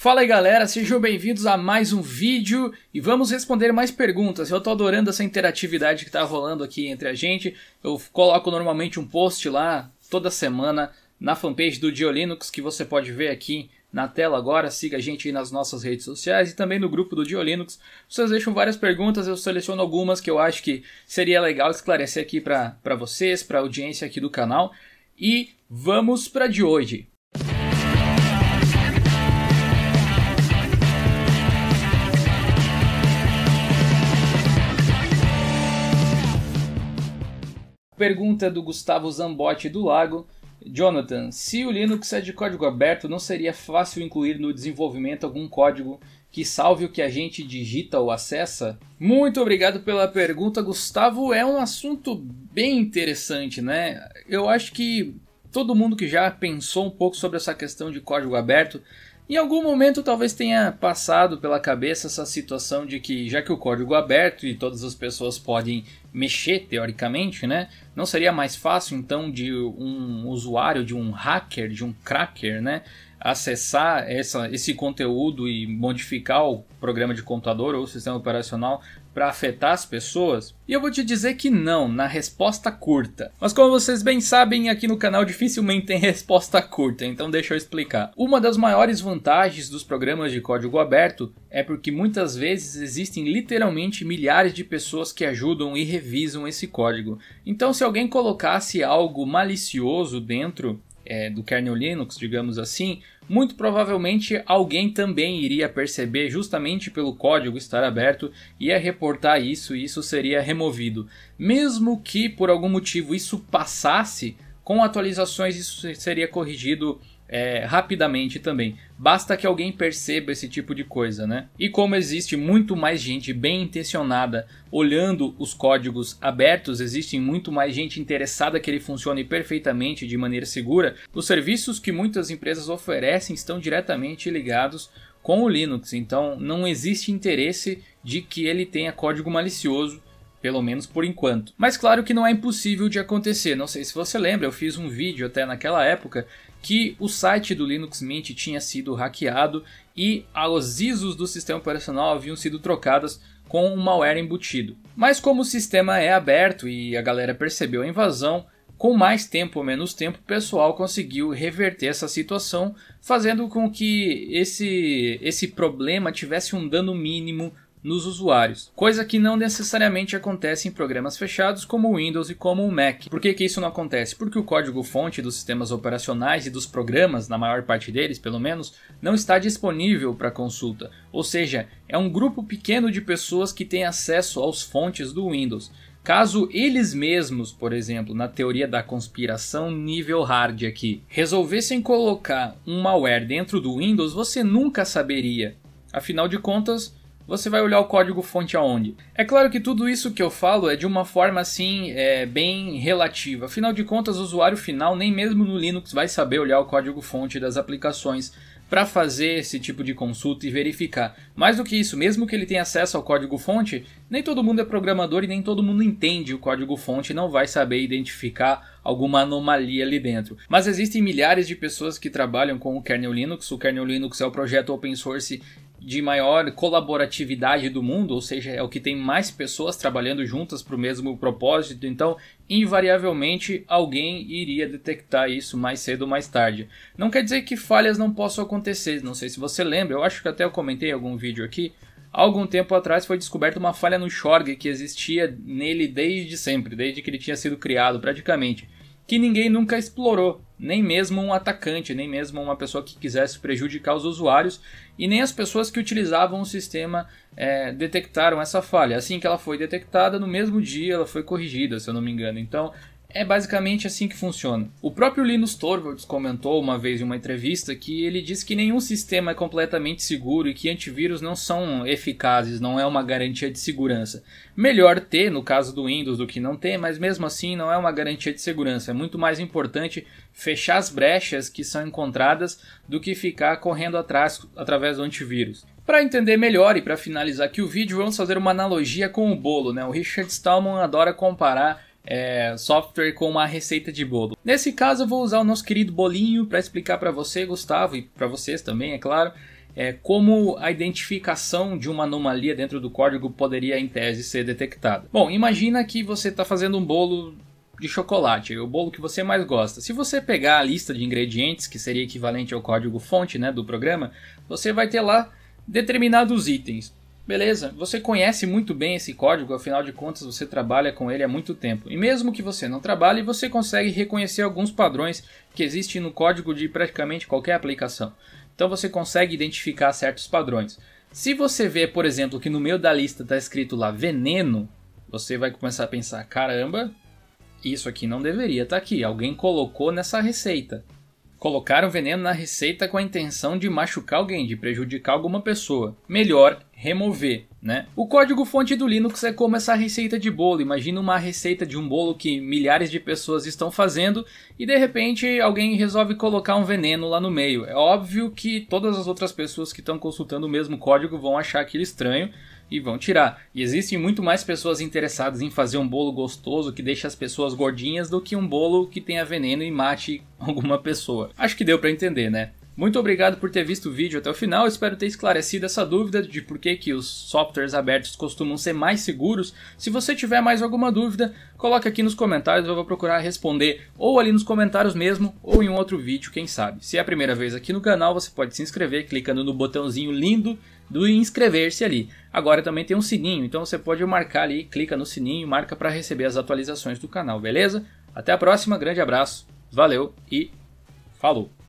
Fala aí galera, sejam bem-vindos a mais um vídeo e vamos responder mais perguntas. Eu tô adorando essa interatividade que tá rolando aqui entre a gente. Eu coloco normalmente um post lá toda semana na fanpage do Diolinux que você pode ver aqui na tela agora. Siga a gente aí nas nossas redes sociais e também no grupo do Diolinux. Vocês deixam várias perguntas, eu seleciono algumas que eu acho que seria legal esclarecer aqui para vocês, para a audiência aqui do canal. E vamos para de hoje. Pergunta do Gustavo Zambotti do Lago. Jonathan, se o Linux é de código aberto, não seria fácil incluir no desenvolvimento algum código que salve o que a gente digita ou acessa? Muito obrigado pela pergunta, Gustavo. É um assunto bem interessante, né? Eu acho que todo mundo que já pensou um pouco sobre essa questão de código aberto em algum momento talvez tenha passado pela cabeça essa situação de que já que o código é aberto e todas as pessoas podem mexer teoricamente, né, não seria mais fácil então de um usuário, de um hacker, de um cracker, né, acessar essa, esse conteúdo e modificar o programa de computador ou o sistema operacional para afetar as pessoas? E eu vou te dizer que não, na resposta curta. Mas como vocês bem sabem, aqui no canal dificilmente tem resposta curta, então deixa eu explicar. Uma das maiores vantagens dos programas de código aberto é porque muitas vezes existem literalmente milhares de pessoas que ajudam e revisam esse código. Então, se alguém colocasse algo malicioso dentro, é, do kernel Linux, digamos assim, muito provavelmente alguém também iria perceber justamente pelo código estar aberto e ia reportar isso e isso seria removido. Mesmo que por algum motivo isso passasse, com atualizações isso seria corrigido é, rapidamente também. Basta que alguém perceba esse tipo de coisa, né? E como existe muito mais gente bem intencionada olhando os códigos abertos, existe muito mais gente interessada que ele funcione perfeitamente de maneira segura, os serviços que muitas empresas oferecem estão diretamente ligados com o Linux. Então não existe interesse de que ele tenha código malicioso pelo menos por enquanto. Mas claro que não é impossível de acontecer. Não sei se você lembra, eu fiz um vídeo até naquela época que o site do Linux Mint tinha sido hackeado e as ISOs do sistema operacional haviam sido trocadas com um malware embutido. Mas como o sistema é aberto e a galera percebeu a invasão, com mais tempo ou menos tempo, o pessoal conseguiu reverter essa situação, fazendo com que esse, esse problema tivesse um dano mínimo nos usuários, coisa que não necessariamente acontece em programas fechados como o Windows e como o Mac. Por que, que isso não acontece? Porque o código-fonte dos sistemas operacionais e dos programas, na maior parte deles pelo menos, não está disponível para consulta, ou seja, é um grupo pequeno de pessoas que tem acesso aos fontes do Windows. Caso eles mesmos, por exemplo, na teoria da conspiração nível hard aqui, resolvessem colocar um malware dentro do Windows, você nunca saberia. Afinal de contas, você vai olhar o código fonte aonde? É claro que tudo isso que eu falo é de uma forma assim, é, bem relativa. Afinal de contas, o usuário final, nem mesmo no Linux, vai saber olhar o código fonte das aplicações para fazer esse tipo de consulta e verificar. Mais do que isso, mesmo que ele tenha acesso ao código-fonte, nem todo mundo é programador e nem todo mundo entende o código-fonte e não vai saber identificar alguma anomalia ali dentro. Mas existem milhares de pessoas que trabalham com o kernel Linux. O kernel Linux é o projeto open source de maior colaboratividade do mundo, ou seja, é o que tem mais pessoas trabalhando juntas para o mesmo propósito, então invariavelmente alguém iria detectar isso mais cedo ou mais tarde. Não quer dizer que falhas não possam acontecer, não sei se você lembra, eu acho que até eu comentei em algum vídeo aqui, algum tempo atrás foi descoberta uma falha no Shorg que existia nele desde sempre, desde que ele tinha sido criado praticamente que ninguém nunca explorou, nem mesmo um atacante, nem mesmo uma pessoa que quisesse prejudicar os usuários e nem as pessoas que utilizavam o sistema é, detectaram essa falha. Assim que ela foi detectada, no mesmo dia ela foi corrigida, se eu não me engano. Então é basicamente assim que funciona. O próprio Linus Torvalds comentou uma vez em uma entrevista que ele disse que nenhum sistema é completamente seguro e que antivírus não são eficazes, não é uma garantia de segurança. Melhor ter no caso do Windows do que não ter, mas mesmo assim não é uma garantia de segurança. É muito mais importante fechar as brechas que são encontradas do que ficar correndo atrás através do antivírus. Para entender melhor e para finalizar aqui o vídeo, vamos fazer uma analogia com o bolo, né? O Richard Stallman adora comparar é, software com uma receita de bolo. Nesse caso, eu vou usar o nosso querido bolinho para explicar para você, Gustavo, e para vocês também, é claro, é, como a identificação de uma anomalia dentro do código poderia, em tese, ser detectada. Bom, imagina que você está fazendo um bolo de chocolate, o bolo que você mais gosta. Se você pegar a lista de ingredientes, que seria equivalente ao código fonte né, do programa, você vai ter lá determinados itens. Beleza, você conhece muito bem esse código, afinal de contas você trabalha com ele há muito tempo. E mesmo que você não trabalhe, você consegue reconhecer alguns padrões que existem no código de praticamente qualquer aplicação. Então você consegue identificar certos padrões. Se você vê, por exemplo, que no meio da lista está escrito lá veneno, você vai começar a pensar: caramba, isso aqui não deveria estar tá aqui. Alguém colocou nessa receita. Colocaram veneno na receita com a intenção de machucar alguém, de prejudicar alguma pessoa. Melhor remover, né? O código-fonte do Linux é como essa receita de bolo. Imagina uma receita de um bolo que milhares de pessoas estão fazendo e de repente alguém resolve colocar um veneno lá no meio. É óbvio que todas as outras pessoas que estão consultando o mesmo código vão achar aquilo estranho e vão tirar. E existem muito mais pessoas interessadas em fazer um bolo gostoso que deixe as pessoas gordinhas do que um bolo que tenha veneno e mate alguma pessoa. Acho que deu para entender, né? Muito obrigado por ter visto o vídeo até o final, espero ter esclarecido essa dúvida de por que, que os softwares abertos costumam ser mais seguros. Se você tiver mais alguma dúvida, coloque aqui nos comentários, eu vou procurar responder ou ali nos comentários mesmo, ou em um outro vídeo, quem sabe. Se é a primeira vez aqui no canal, você pode se inscrever clicando no botãozinho lindo do inscrever-se ali. Agora também tem um sininho, então você pode marcar ali, clica no sininho, marca para receber as atualizações do canal, beleza? Até a próxima, grande abraço, valeu e falou!